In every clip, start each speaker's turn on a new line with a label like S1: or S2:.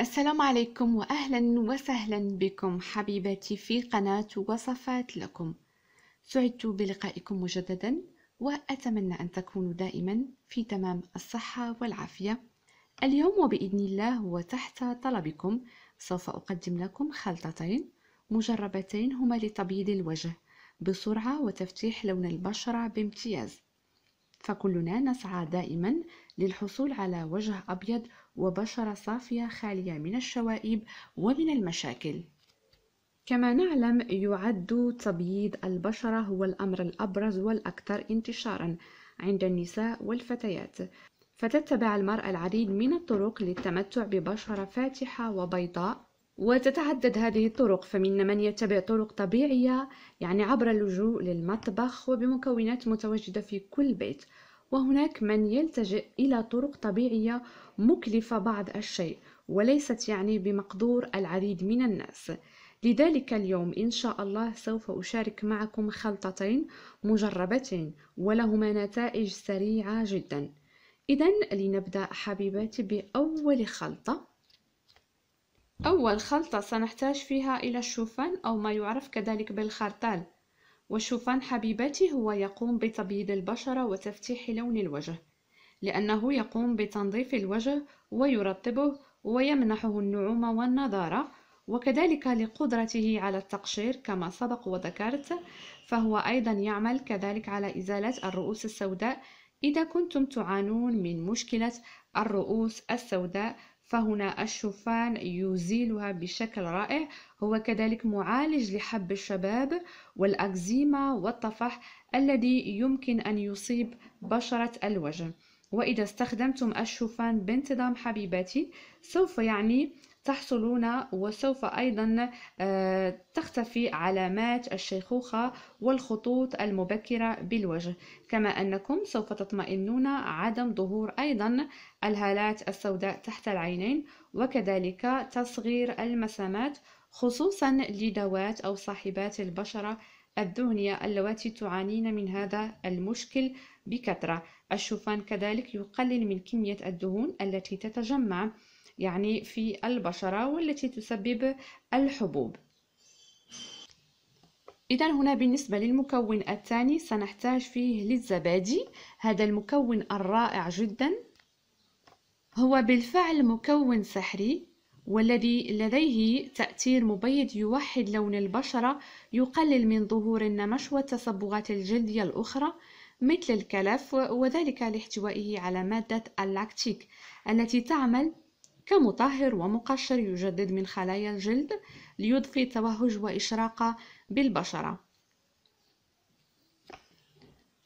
S1: السلام عليكم وأهلا وسهلا بكم حبيباتي في قناة وصفات لكم سعدت بلقائكم مجددا وأتمنى أن تكونوا دائما في تمام الصحة والعافية اليوم وبإذن الله وتحت طلبكم سوف أقدم لكم خلطتين مجربتين هما لتبييض الوجه بسرعة وتفتيح لون البشرة بامتياز فكلنا نسعى دائما للحصول على وجه أبيض وبشرة صافية خالية من الشوائب ومن المشاكل كما نعلم يعد تبييض البشرة هو الأمر الأبرز والأكثر انتشارا عند النساء والفتيات فتتبع المرأة العديد من الطرق للتمتع ببشرة فاتحة وبيضاء وتتعدد هذه الطرق فمن من يتبع طرق طبيعية يعني عبر اللجوء للمطبخ وبمكونات متواجدة في كل بيت وهناك من يلتجئ إلى طرق طبيعية مكلفة بعض الشيء وليست يعني بمقدور العديد من الناس لذلك اليوم إن شاء الله سوف أشارك معكم خلطتين مجربتين ولهما نتائج سريعة جدا إذا لنبدأ حبيباتي بأول خلطة أول خلطة سنحتاج فيها إلى الشوفان أو ما يعرف كذلك بالخرطال وشوفان حبيبتي هو يقوم بتبييض البشرة وتفتيح لون الوجه لأنه يقوم بتنظيف الوجه ويرطبه ويمنحه النعومة والنضارة وكذلك لقدرته على التقشير كما سبق وذكرت فهو أيضا يعمل كذلك على إزالة الرؤوس السوداء إذا كنتم تعانون من مشكلة الرؤوس السوداء فهنا الشوفان يزيلها بشكل رائع هو كذلك معالج لحب الشباب والأكزيما والطفح الذي يمكن أن يصيب بشرة الوجه وإذا استخدمتم الشوفان بانتظام حبيباتي سوف يعني تحصلون وسوف أيضا آه، تختفي علامات الشيخوخة والخطوط المبكرة بالوجه كما أنكم سوف تطمئنون عدم ظهور أيضا الهالات السوداء تحت العينين وكذلك تصغير المسامات خصوصا لذوات أو صاحبات البشرة الدهنية اللواتي تعانين من هذا المشكل بكثرة الشوفان كذلك يقلل من كمية الدهون التي تتجمع يعني في البشرة والتي تسبب الحبوب إذا هنا بالنسبة للمكون الثاني سنحتاج فيه للزبادي هذا المكون الرائع جدا هو بالفعل مكون سحري والذي لديه تأثير مبيد يوحد لون البشرة يقلل من ظهور النمش والتصبغات الجلدية الأخرى مثل الكلف وذلك لاحتوائه على مادة اللاكتيك التي تعمل كمطهر ومقشر يجدد من خلايا الجلد ليضفي توهج وإشراق بالبشرة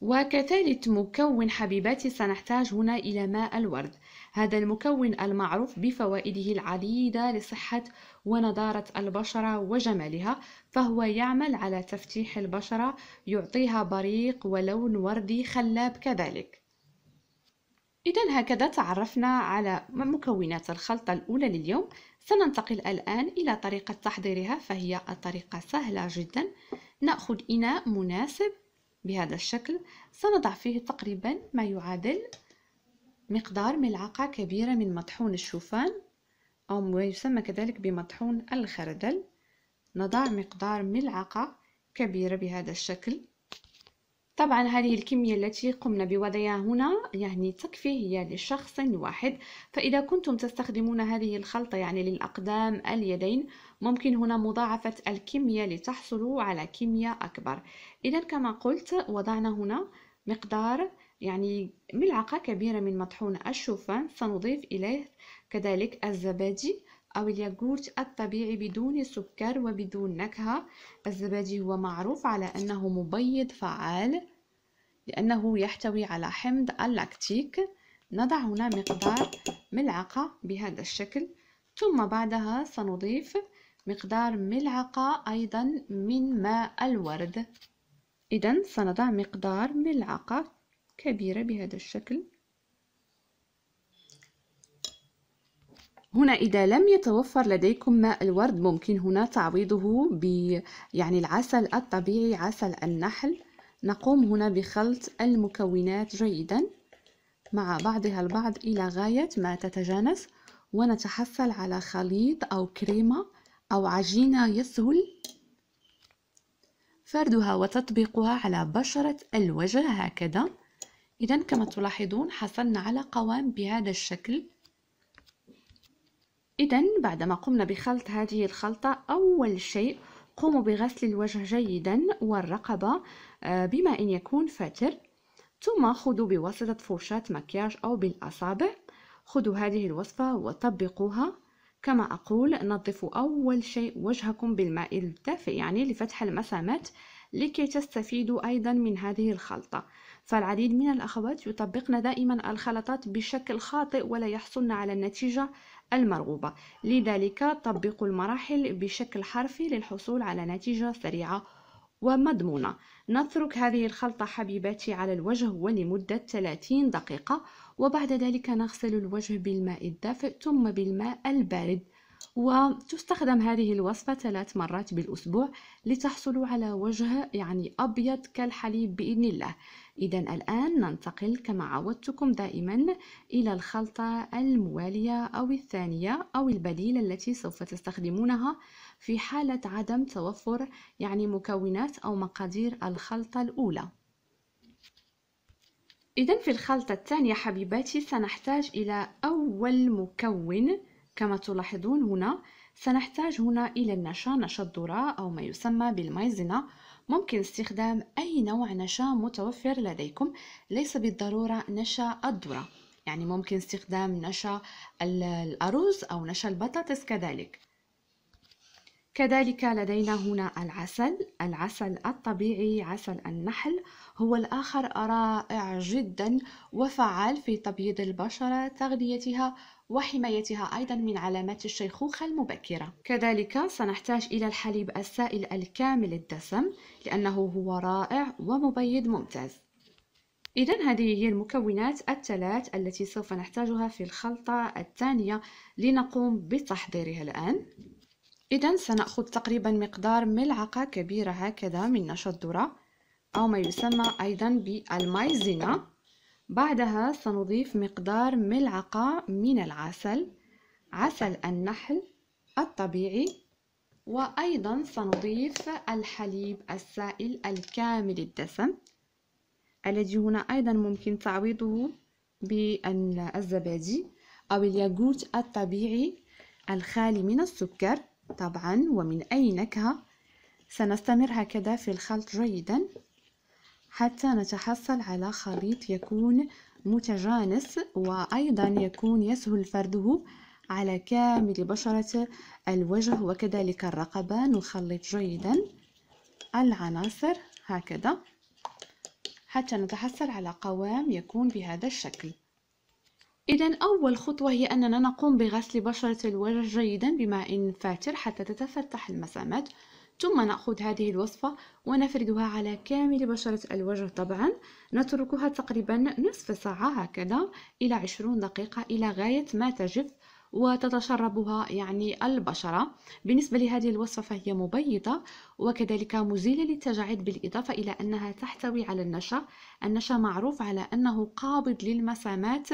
S1: وكثالث مكون حبيباتي سنحتاج هنا إلى ماء الورد هذا المكون المعروف بفوائده العديدة لصحة ونضارة البشرة وجمالها فهو يعمل على تفتيح البشرة يعطيها بريق ولون وردي خلاب كذلك إذا هكذا تعرفنا على مكونات الخلطة الأولى لليوم سننتقل الآن إلى طريقة تحضيرها فهي الطريقة سهلة جدا نأخذ إناء مناسب بهذا الشكل سنضع فيه تقريبا ما يعادل مقدار ملعقة كبيرة من مطحون الشوفان أو ما يسمى كذلك بمطحون الخردل نضع مقدار ملعقة كبيرة بهذا الشكل طبعا هذه الكمية التي قمنا بوضعها هنا يعني تكفي هي لشخص واحد فإذا كنتم تستخدمون هذه الخلطة يعني للأقدام اليدين ممكن هنا مضاعفة الكمية لتحصلوا على كمية أكبر إذا كما قلت وضعنا هنا مقدار يعني ملعقة كبيرة من مطحون الشوفان سنضيف إليه كذلك الزبادي أو الياغورت الطبيعي بدون سكر وبدون نكهة الزبادي هو معروف على أنه مبيض فعال لأنه يحتوي على حمض اللاكتيك نضع هنا مقدار ملعقة بهذا الشكل ثم بعدها سنضيف مقدار ملعقة أيضا من ماء الورد إذا سنضع مقدار ملعقة كبيرة بهذا الشكل هنا إذا لم يتوفر لديكم ماء الورد ممكن هنا تعويضه ب يعني العسل الطبيعي عسل النحل نقوم هنا بخلط المكونات جيدا مع بعضها البعض إلى غاية ما تتجانس ونتحصل على خليط أو كريمة أو عجينة يسهل فردها وتطبيقها على بشرة الوجه هكذا إذا كما تلاحظون حصلنا على قوام بهذا الشكل إذا بعد ما قمنا بخلط هذه الخلطة أول شيء قوموا بغسل الوجه جيدا والرقبة آه، بما إن يكون فاتر ثم خذوا بواسطة فرشاة مكياج أو بالأصابع خذوا هذه الوصفة وطبقوها كما أقول نظفوا أول شيء وجهكم بالماء الدافئ يعني لفتح المسامات لكي تستفيدوا أيضا من هذه الخلطة فالعديد من الأخوات يطبقن دائما الخلطات بشكل خاطئ ولا يحصلن على النتيجة المرغوبة لذلك طبقوا المراحل بشكل حرفي للحصول على نتيجة سريعة ومضمونة نترك هذه الخلطة حبيباتي على الوجه ولمدة 30 دقيقة وبعد ذلك نغسل الوجه بالماء الدافئ ثم بالماء البارد وتستخدم هذه الوصفة ثلاث مرات بالأسبوع لتحصل على وجه يعني أبيض كالحليب بإذن الله إذا الآن ننتقل كما عودتكم دائما إلى الخلطة الموالية أو الثانية أو البديلة التي سوف تستخدمونها في حالة عدم توفر يعني مكونات أو مقادير الخلطة الأولى إذا في الخلطة الثانية حبيباتي سنحتاج إلى أول مكون كما تلاحظون هنا سنحتاج هنا إلى النشا نشا الذرة أو ما يسمى بالمايزنا ممكن استخدام أي نوع نشا متوفر لديكم ليس بالضرورة نشا الذرة يعني ممكن استخدام نشا الأرز أو نشا البطاطس كذلك كذلك لدينا هنا العسل العسل الطبيعي عسل النحل هو الآخر رائع جدا وفعال في تبييض البشرة تغذيتها وحمايتها أيضا من علامات الشيخوخة المبكرة كذلك سنحتاج إلى الحليب السائل الكامل الدسم لأنه هو رائع ومبيض ممتاز إذا هذه هي المكونات الثلاث التي سوف نحتاجها في الخلطة الثانية لنقوم بتحضيرها الآن إذا سنأخذ تقريبا مقدار ملعقة كبيرة هكذا من نشا الذرة أو ما يسمى أيضا بالمايزينا بعدها سنضيف مقدار ملعقة من العسل عسل النحل الطبيعي وأيضا سنضيف الحليب السائل الكامل الدسم الذي هنا أيضا ممكن تعويضه بالزبادي أو الياغورت الطبيعي الخالي من السكر طبعا ومن أي نكهة سنستمر هكذا في الخلط جيدا حتى نتحصل على خليط يكون متجانس وأيضا يكون يسهل فرده على كامل بشرة الوجه وكذلك الرقبة نخلط جيدا العناصر هكذا حتى نتحصل على قوام يكون بهذا الشكل إذا أول خطوة هي أننا نقوم بغسل بشرة الوجه جيدا بماء فاتر حتى تتفتح المسامات ثم نأخذ هذه الوصفة ونفردها على كامل بشرة الوجه طبعا نتركها تقريبا نصف ساعة هكذا إلى عشرون دقيقة إلى غاية ما تجف وتتشربها يعني البشرة بالنسبة لهذه الوصفة فهي مبيضة وكذلك مزيلة للتجاعيد بالإضافة إلى أنها تحتوي على النشا النشا معروف على أنه قابض للمسامات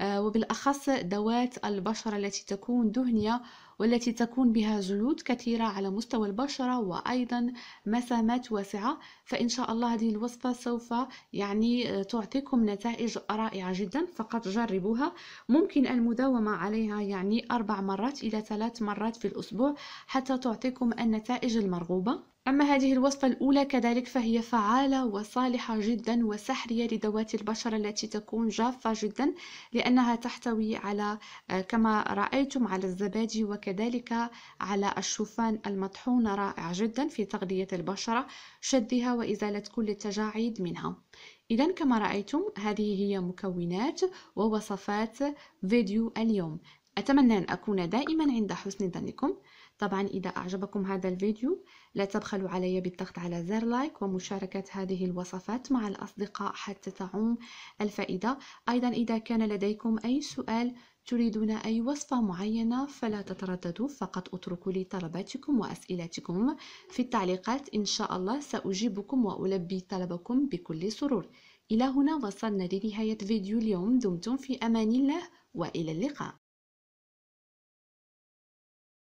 S1: آه، وبالأخص ذوات البشرة التي تكون دهنية والتي تكون بها جلود كثيرة على مستوى البشرة وأيضا مسامات واسعة فإن شاء الله هذه الوصفة سوف يعني آه، تعطيكم نتائج رائعة جدا فقط جربوها ممكن المداومة عليها يعني أربع مرات إلى ثلاث مرات في الأسبوع حتى تعطيكم النتائج المرغوبة أما هذه الوصفة الأولى كذلك فهي فعالة وصالحة جدا وسحرية لذوات البشرة التي تكون جافة جدا لأنها تحتوي على آه، كما رأيتم على الزبادي وكذلك على الشوفان المطحون رائع جدا في تغذية البشرة شدها وإزالة كل التجاعيد منها إذا كما رأيتم هذه هي مكونات ووصفات فيديو اليوم أتمنى أن أكون دائما عند حسن ظنكم طبعا إذا أعجبكم هذا الفيديو لا تبخلوا علي بالضغط على زر لايك ومشاركة هذه الوصفات مع الأصدقاء حتى تعم الفائدة أيضا إذا كان لديكم أي سؤال تريدون أي وصفة معينة فلا تترددوا فقط اتركوا لي طلباتكم وأسئلتكم في التعليقات إن شاء الله سأجيبكم وألبي طلبكم بكل سرور إلى هنا وصلنا لنهاية فيديو اليوم دمتم في أمان الله وإلى اللقاء